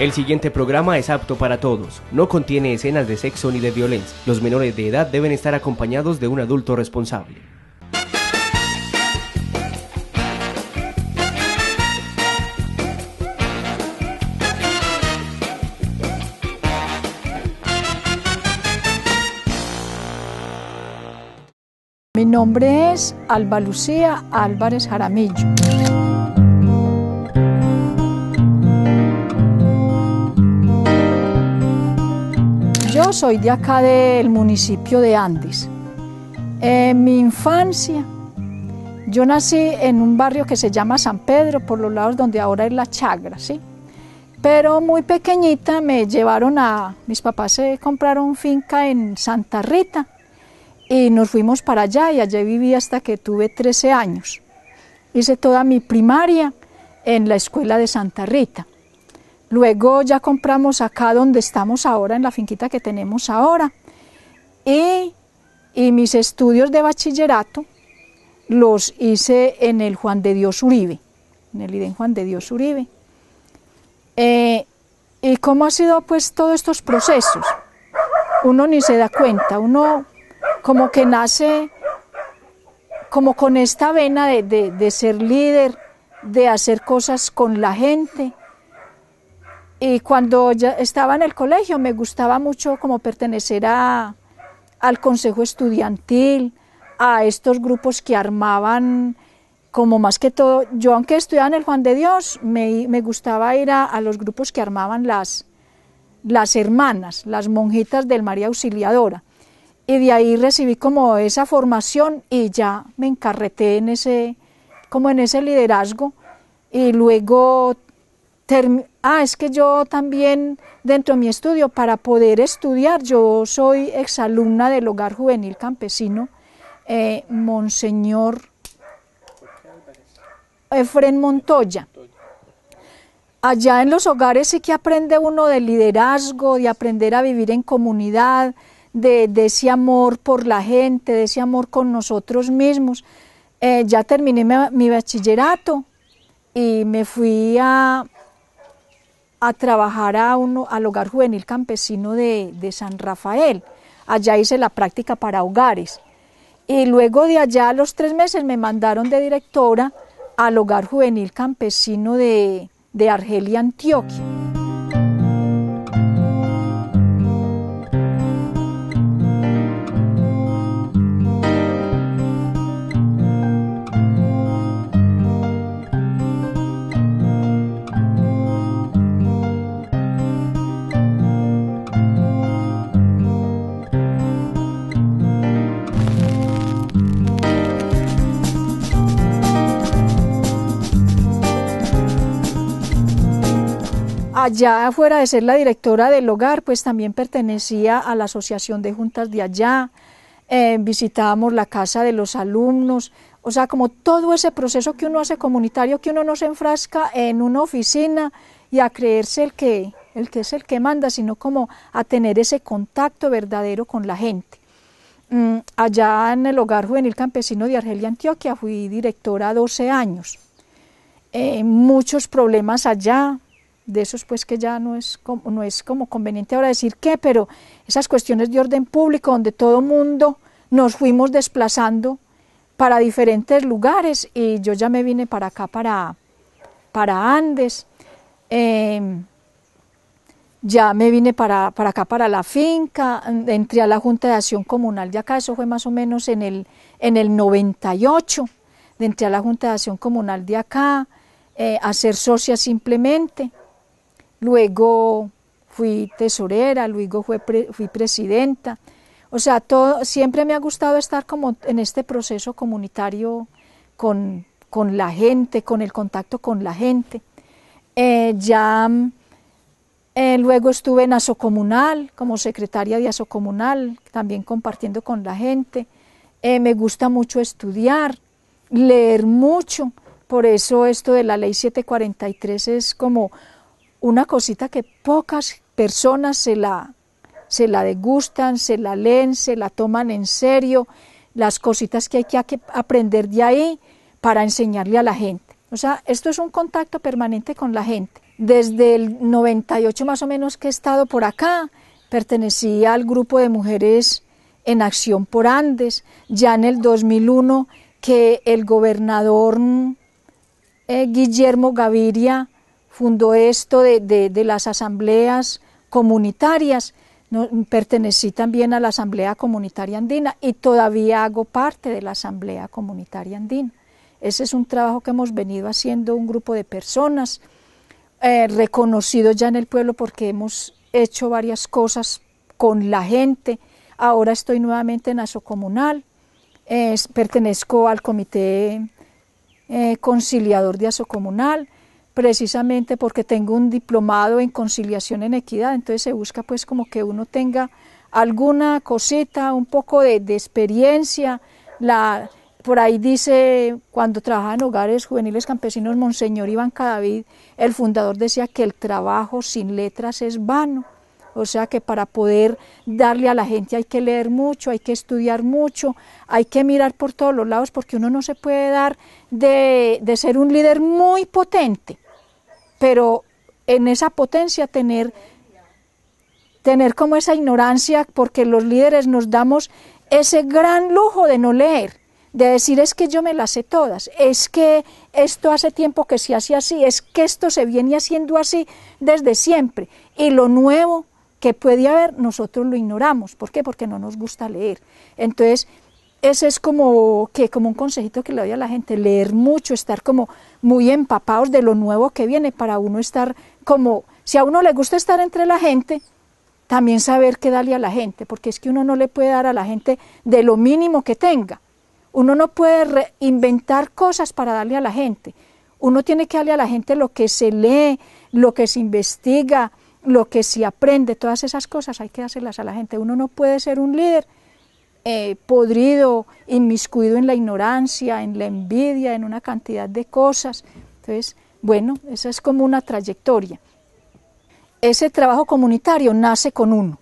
El siguiente programa es apto para todos. No contiene escenas de sexo ni de violencia. Los menores de edad deben estar acompañados de un adulto responsable. Mi nombre es Alba Lucía Álvarez Jaramillo. soy de acá del municipio de Andes. En mi infancia, yo nací en un barrio que se llama San Pedro, por los lados donde ahora es la Chagra, ¿sí? Pero muy pequeñita me llevaron a, mis papás se compraron finca en Santa Rita y nos fuimos para allá y allí viví hasta que tuve 13 años. Hice toda mi primaria en la escuela de Santa Rita. Luego ya compramos acá donde estamos ahora, en la finquita que tenemos ahora. Y, y mis estudios de bachillerato los hice en el Juan de Dios Uribe, en el IDEN Juan de Dios Uribe. Eh, ¿Y cómo ha sido pues todos estos procesos? Uno ni se da cuenta, uno como que nace como con esta vena de ser líder, de hacer cosas con la gente, y cuando ya estaba en el colegio me gustaba mucho como pertenecer al consejo estudiantil, a estos grupos que armaban, como más que todo, yo aunque estudiaba en el Juan de Dios, me, gustaba ir a, los grupos que armaban las, las hermanas, las monjitas del María Auxiliadora. Y de ahí recibí como esa formación y ya me encarreté en ese, como en ese liderazgo. Y luego terminé ah, es que yo también dentro de mi estudio, para poder estudiar, yo soy exalumna del Hogar Juvenil Campesino, eh, Monseñor Efren Montoya. Allá en los hogares sí que aprende uno de liderazgo, de aprender a vivir en comunidad, de, ese amor por la gente, de ese amor con nosotros mismos. Eh, ya terminé mi bachillerato y me fui a, a trabajar a uno, al hogar juvenil campesino de, de San Rafael. Allá hice la práctica para hogares. Y luego de allá, a los tres meses, me mandaron de directora al hogar juvenil campesino de, de Argelia, Antioquia. Allá, afuera de ser la directora del hogar, pues también pertenecía a la asociación de juntas de allá, eh, visitábamos la casa de los alumnos, o sea, como todo ese proceso que uno hace comunitario, que uno no se enfrasca en una oficina y a creerse el que, el que es el que manda, sino como a tener ese contacto verdadero con la gente. Mm, allá en el Hogar Juvenil Campesino de Argelia, Antioquia, fui directora 12 años. Eh, muchos problemas allá, de esos pues que ya no es como, no es como conveniente ahora decir qué, pero esas cuestiones de orden público donde todo mundo nos fuimos desplazando para diferentes lugares y yo ya me vine para acá, para, para Andes, em, ya me vine para, acá, para la finca, mm, entré a la Junta de Acción Comunal de acá, eso fue más o menos en el, en el 98, entré a la Junta de Acción Comunal de acá, eh, a ser socia simplemente, luego fui tesorera, luego fui, presidenta. O sea, todo, siempre me ha gustado estar como en este proceso comunitario con, la gente, con el contacto con la gente. Eh, ya eh, luego estuve en Asocomunal, como secretaria de Asocomunal, también compartiendo con la gente. Eh, me gusta mucho estudiar, leer mucho. Por eso esto de la ley 743 es como una cosita que pocas personas se la, se la degustan, se la leen, se la toman en serio, las cositas que hay que aprender de ahí para enseñarle a la gente. O sea, esto es un contacto permanente con la gente. Desde el 98 más o menos que he estado por acá, pertenecía al grupo de mujeres en acción por Andes, ya en el 2001 que el gobernador mm, eh, Guillermo Gaviria fundó esto de, las asambleas comunitarias, pertenecí también a la Asamblea Comunitaria Andina y todavía hago parte de la Asamblea Comunitaria Andina. Ese es un trabajo que hemos venido haciendo un grupo de personas eh, reconocidos ya en el pueblo porque hemos hecho varias cosas con la gente. Ahora estoy nuevamente en ASO Comunal, pertenezco al Comité eh, Conciliador de asocomunal precisamente porque tengo un diplomado en conciliación en equidad, entonces se busca pues como que uno tenga alguna cosita, un poco de, experiencia, la, por ahí dice, cuando trabajaba en hogares juveniles campesinos, Monseñor Iván Cadavid, el fundador decía que el trabajo sin letras es vano, o sea que para poder darle a la gente hay que leer mucho, hay que estudiar mucho, hay que mirar por todos los lados, porque uno no se puede dar de, de ser un líder muy potente, pero en esa potencia tener, tener como esa ignorancia, porque los líderes nos damos ese gran lujo de no leer, de decir es que yo me las sé todas, es que esto hace tiempo que se hace así, es que esto se viene haciendo así desde siempre, y lo nuevo que puede haber, nosotros lo ignoramos. ¿Por qué? Porque no nos gusta leer. Entonces, ese es como, que, como un consejito que le doy a la gente, leer mucho, estar como muy empapados de lo nuevo que viene, para uno estar como, si a uno le gusta estar entre la gente, también saber qué darle a la gente, porque es que uno no le puede dar a la gente de lo mínimo que tenga. Uno no puede inventar cosas para darle a la gente. Uno tiene que darle a la gente lo que se lee, lo que se investiga, lo que se aprende, todas esas cosas hay que hacerlas a la gente. Uno no puede ser un líder eh, podrido, inmiscuido en la ignorancia, en la envidia, en una cantidad de cosas. Entonces, bueno, esa es como una trayectoria. Ese trabajo comunitario nace con uno.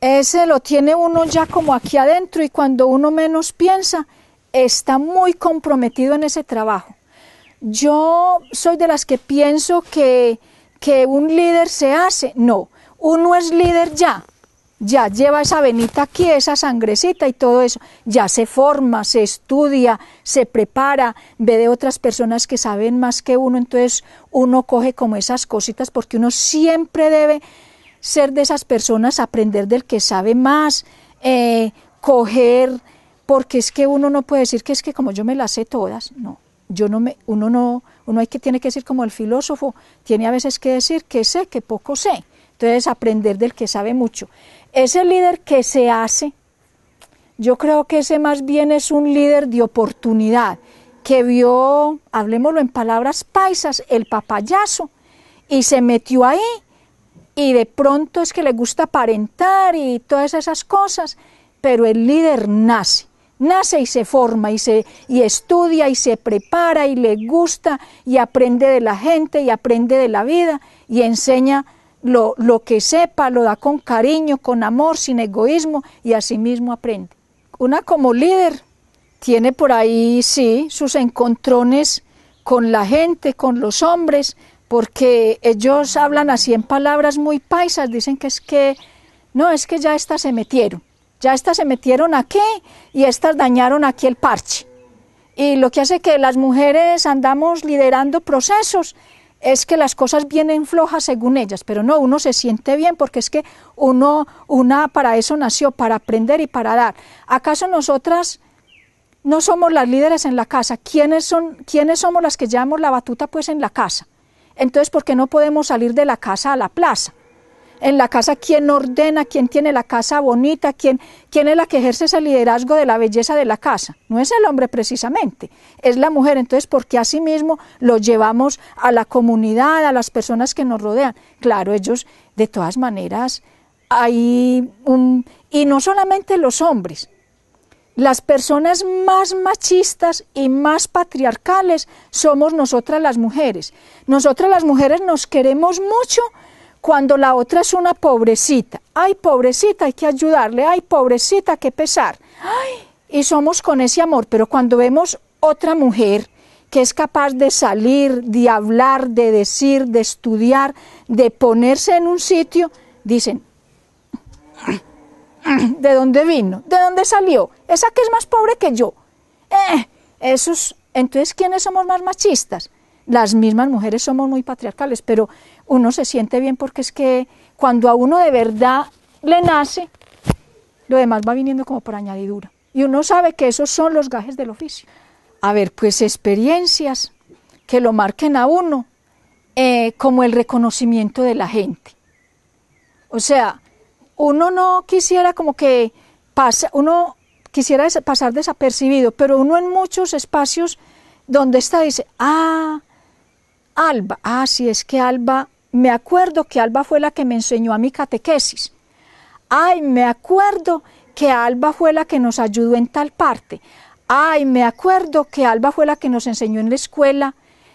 Ese lo tiene uno ya como aquí adentro y cuando uno menos piensa, está muy comprometido en ese trabajo. Yo soy de las que pienso que, que un líder se hace. No, uno es líder ya, ya lleva esa venita aquí, esa sangrecita y todo eso, ya se forma, se estudia, se prepara, ve de otras personas que saben más que uno, entonces uno coge como esas cositas porque uno siempre debe ser de esas personas, aprender del que sabe más, eh, coger, porque es que uno no puede decir que es que como yo me las sé todas, no, yo no me, uno no, uno hay que, tiene que decir como el filósofo, tiene a veces que decir que sé, que poco sé. Entonces, aprender del que sabe mucho. Ese líder que se hace, yo creo que ese más bien es un líder de oportunidad, que vio, hablemoslo en palabras paisas, el papayazo y se metió ahí y de pronto es que le gusta aparentar y todas esas cosas, pero el líder nace, nace y se forma y, se, y estudia y se prepara y le gusta y aprende de la gente y aprende de la vida y enseña lo, que sepa lo da con cariño, con amor, sin egoísmo y así mismo aprende. Una como líder tiene por ahí, sí, sus encontrones con la gente, con los hombres, porque ellos hablan así en palabras muy paisas, dicen que es que, no, es que ya estas se metieron, ya estas se metieron aquí y estas dañaron aquí el parche. Y lo que hace que las mujeres andamos liderando procesos es que las cosas vienen flojas según ellas, pero no, uno se siente bien porque es que uno, una para eso nació, para aprender y para dar. ¿Acaso nosotras no somos las líderes en la casa? ¿Quiénes, son, quiénes somos las que llevamos la batuta pues en la casa? Entonces, ¿por qué no podemos salir de la casa a la plaza? en la casa, quién ordena, quién tiene la casa bonita, quién, quién es la que ejerce ese liderazgo de la belleza de la casa. No es el hombre precisamente, es la mujer. Entonces, ¿por qué mismo lo llevamos a la comunidad, a las personas que nos rodean? Claro, ellos, de todas maneras, hay un... Y no solamente los hombres. Las personas más machistas y más patriarcales somos nosotras las mujeres. Nosotras las mujeres nos queremos mucho cuando la otra es una pobrecita. Ay, pobrecita, hay que ayudarle. Ay, pobrecita, qué pesar. y somos con ese amor, pero cuando vemos otra mujer que es capaz de salir, de hablar, de decir, de estudiar, de ponerse en un sitio, dicen, ¿de dónde vino? ¿De dónde salió? Esa que es más pobre que yo. Eh, esos, entonces, ¿quiénes somos más machistas? Las mismas mujeres somos muy patriarcales, pero uno se siente bien porque es que cuando a uno de verdad le nace, lo demás va viniendo como por añadidura. Y uno sabe que esos son los gajes del oficio. A ver, pues experiencias que lo marquen a uno eh, como el reconocimiento de la gente. O sea, uno no quisiera como que uno quisiera pasar desapercibido, pero uno en muchos espacios donde está dice, ah, Alba, ah, si es que Alba me acuerdo que Alba fue la que me enseñó a mi catequesis. Ay, me acuerdo que Alba fue la que nos ayudó en tal parte. Ay, me acuerdo que Alba fue la que nos enseñó en la escuela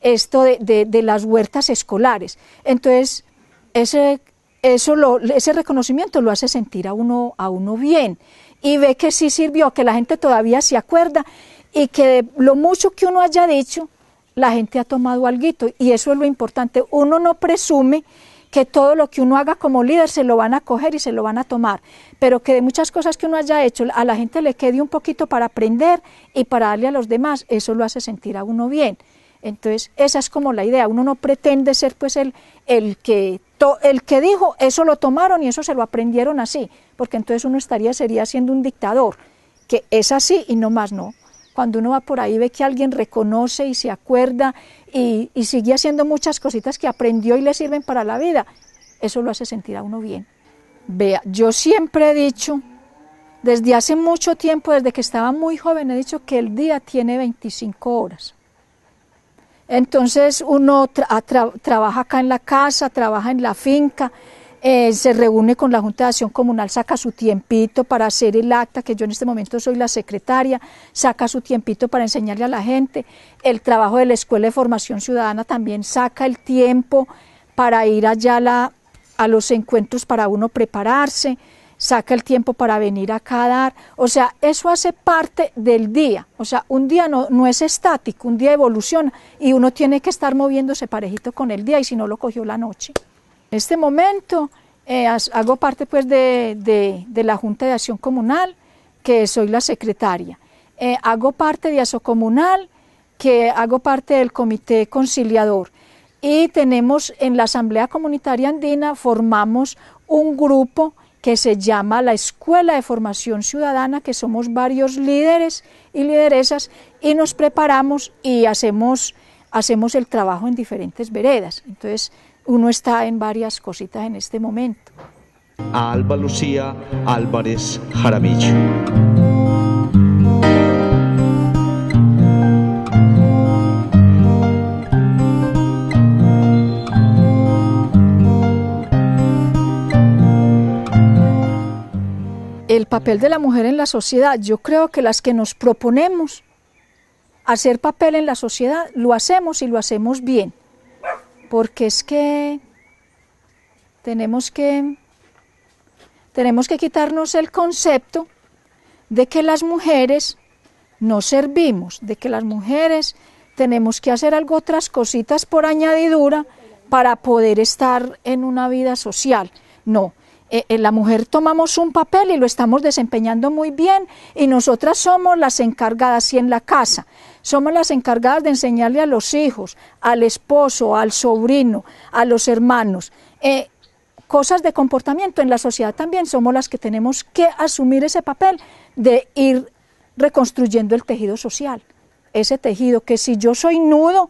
esto de, las huertas escolares. Entonces, ese, ese reconocimiento lo hace sentir a uno, a uno bien y ve que sí sirvió, que la gente todavía se acuerda y que lo mucho que uno haya dicho, la gente ha tomado algo y eso es lo importante. Uno no presume que todo lo que uno haga como líder se lo van a coger y se lo van a tomar, pero que de muchas cosas que uno haya hecho a la gente le quede un poquito para aprender y para darle a los demás, eso lo hace sentir a uno bien. Entonces, esa es como la idea, uno no pretende ser pues el, el, que, el que dijo, eso lo tomaron y eso se lo aprendieron así, porque entonces uno estaría, sería siendo un dictador, que es así y no más no cuando uno va por ahí ve que alguien reconoce y se acuerda y, sigue haciendo muchas cositas que aprendió y le sirven para la vida, eso lo hace sentir a uno bien. Vea, yo siempre he dicho, desde hace mucho tiempo, desde que estaba muy joven, he dicho que el día tiene 25 horas. Entonces uno trabaja acá en la casa, trabaja en la finca, eh, se reúne con la Junta de Acción Comunal, saca su tiempito para hacer el acta, que yo en este momento soy la secretaria, saca su tiempito para enseñarle a la gente, el trabajo de la Escuela de Formación Ciudadana también saca el tiempo para ir allá a los encuentros para uno prepararse, saca el tiempo para venir acá a dar, o sea, eso hace parte del día, o sea, un día no es estático, un día evoluciona y uno tiene que estar moviéndose parejito con el día y si no lo cogió la noche. En este momento eh, hago parte pues de, de, la Junta de Acción Comunal, que soy la secretaria. Eh, hago parte de comunal que hago parte del Comité Conciliador. Y tenemos en la Asamblea Comunitaria Andina, formamos un grupo que se llama la Escuela de Formación Ciudadana, que somos varios líderes y lideresas y nos preparamos y hacemos, hacemos el trabajo en diferentes veredas. Entonces, uno está en varias cositas en este momento. Alba Lucía Álvarez Jaramillo. El papel de la mujer en la sociedad, yo creo que las que nos proponemos hacer papel en la sociedad, lo hacemos y lo hacemos bien porque es que tenemos que tenemos que quitarnos el concepto de que las mujeres no servimos, de que las mujeres tenemos que hacer algo otras cositas por añadidura para poder estar en una vida social. No, en eh, eh, la mujer tomamos un papel y lo estamos desempeñando muy bien y nosotras somos las encargadas y en la casa. Somos las encargadas de enseñarle a los hijos, al esposo, al sobrino, a los hermanos. Eh, cosas de comportamiento en la sociedad también somos las que tenemos que asumir ese papel de ir reconstruyendo el tejido social. Ese tejido que si yo soy nudo,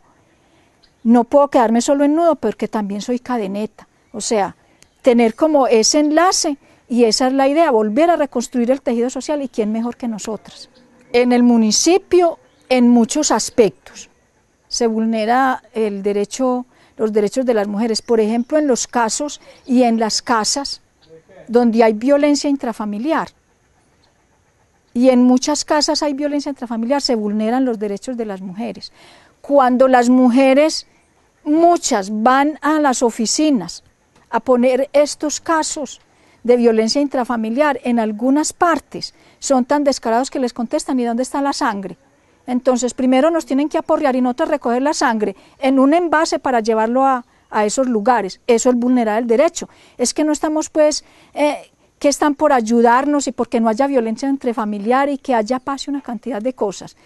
no puedo quedarme solo en nudo porque también soy cadeneta. O sea, tener como ese enlace y esa es la idea, volver a reconstruir el tejido social y quién mejor que nosotras. En el municipio en muchos aspectos. Se vulnera el derecho, los derechos de las mujeres, por ejemplo, en los casos y en las casas donde hay violencia intrafamiliar. Y en muchas casas hay violencia intrafamiliar, se vulneran los derechos de las mujeres. Cuando las mujeres, muchas, van a las oficinas a poner estos casos de violencia intrafamiliar en algunas partes, son tan descarados que les contestan, ¿y dónde está la sangre? Entonces, primero nos tienen que aporrear y nosotros recoger la sangre en un envase para llevarlo a, esos lugares. Eso es vulnerar el derecho. Es que no estamos, pues, eh, que están por ayudarnos y porque no haya violencia entre familiares y que haya paz y una cantidad de cosas.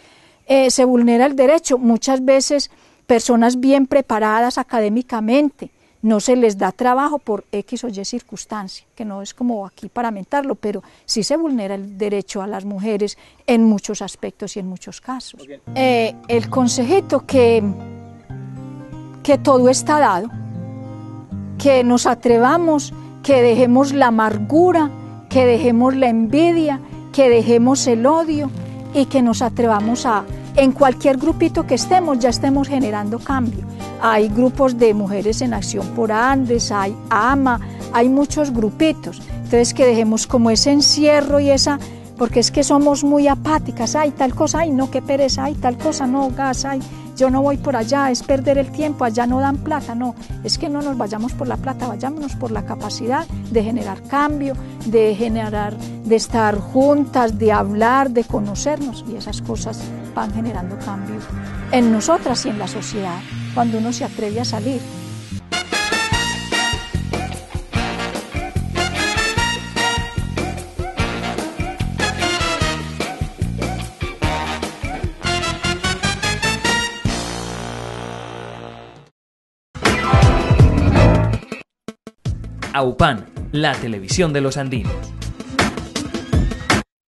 Eh, se vulnera el derecho. Muchas veces personas bien preparadas académicamente, no se les da trabajo por X o Y circunstancia, que no es como aquí para mentarlo, pero sí se vulnera el derecho a las mujeres en muchos aspectos y en muchos casos. Eh, el consejito que, que todo está dado, que nos atrevamos, que dejemos la amargura, que dejemos la envidia, que dejemos el odio y que nos atrevamos a, en cualquier grupito que estemos, ya estemos generando cambio hay grupos de mujeres en acción por Andes, hay AMA, hay muchos grupitos. Entonces que dejemos como ese encierro y esa, porque es que somos muy apáticas, hay tal cosa, hay no, qué pereza, hay tal cosa, no, gas, hay... yo no voy por allá, es perder el tiempo, allá no dan plata, no, es que no nos vayamos por la plata, vayámonos por la capacidad de generar cambio, de generar, de estar juntas, de hablar, de conocernos y esas cosas van generando cambio en nosotras y en la sociedad cuando uno se atreve a salir. AUPAN, la televisión de los andinos.